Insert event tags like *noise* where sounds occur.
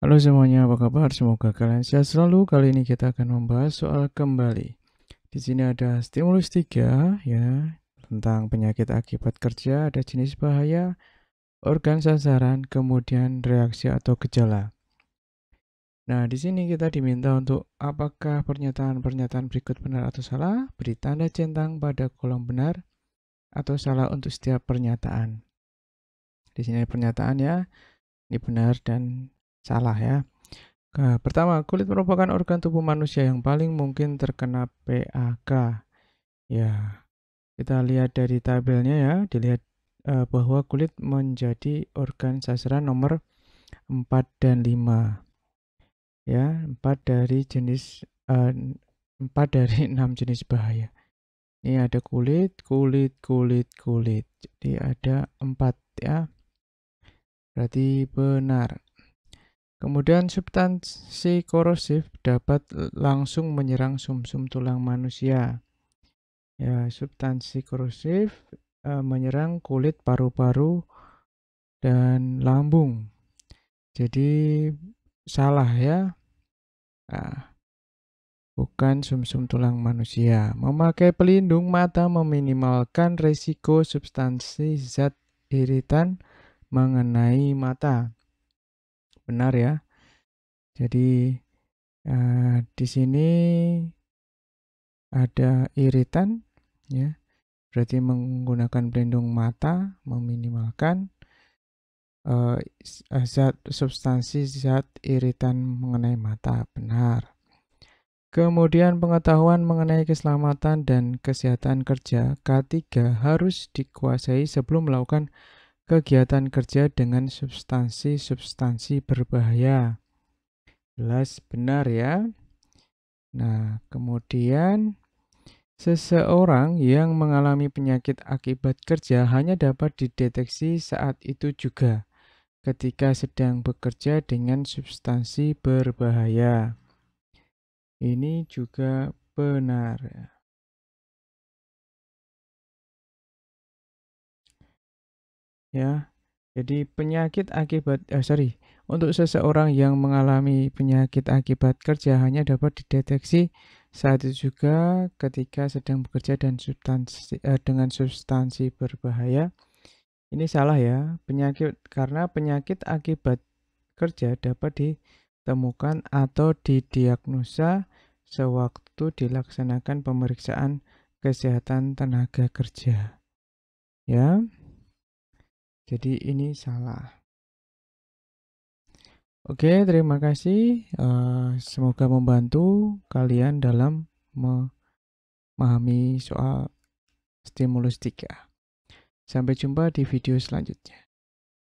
Halo semuanya, apa kabar? Semoga kalian sehat selalu. Kali ini kita akan membahas soal kembali. Di sini ada stimulus 3 ya, tentang penyakit akibat kerja, ada jenis bahaya, organ sasaran, kemudian reaksi atau gejala. Nah, di sini kita diminta untuk apakah pernyataan-pernyataan berikut benar atau salah, beri tanda centang pada kolom benar atau salah untuk setiap pernyataan. Di sini pernyataan ya, ini benar dan salah ya. Nah, pertama, kulit merupakan organ tubuh manusia yang paling mungkin terkena PAK. Ya, kita lihat dari tabelnya ya, dilihat uh, bahwa kulit menjadi organ sasaran nomor 4 dan 5. Ya, 4 dari jenis uh, eh, 4 dari 6 *laughs* jenis bahaya. Ini ada kulit, kulit, kulit, kulit. Jadi ada 4 ya. Berarti benar. Kemudian substansi korosif dapat langsung menyerang sumsum -sum tulang manusia. Ya, substansi korosif e, menyerang kulit paru-paru dan lambung. Jadi salah ya. Nah, bukan sumsum -sum tulang manusia. Memakai pelindung mata meminimalkan risiko substansi zat iritan mengenai mata benar ya. Jadi uh, di sini ada iritan ya. Berarti menggunakan pelindung mata meminimalkan uh, zat substansi zat iritan mengenai mata benar. Kemudian pengetahuan mengenai keselamatan dan kesehatan kerja K3 harus dikuasai sebelum melakukan kegiatan kerja dengan substansi-substansi berbahaya. Jelas benar ya. Nah, kemudian Seseorang yang mengalami penyakit akibat kerja hanya dapat dideteksi saat itu juga ketika sedang bekerja dengan substansi berbahaya. Ini juga benar. ya. ya. Jadi penyakit akibat eh, sorry, untuk seseorang yang mengalami penyakit akibat kerja hanya dapat dideteksi saat itu juga ketika sedang bekerja dan substansi eh, dengan substansi berbahaya. Ini salah ya, penyakit karena penyakit akibat kerja dapat ditemukan atau didiagnosa sewaktu dilaksanakan pemeriksaan kesehatan tenaga kerja. Ya. Jadi ini salah. Oke, terima kasih. Eh, semoga membantu kalian dalam memahami soal stimulus 3. Sampai jumpa di video selanjutnya.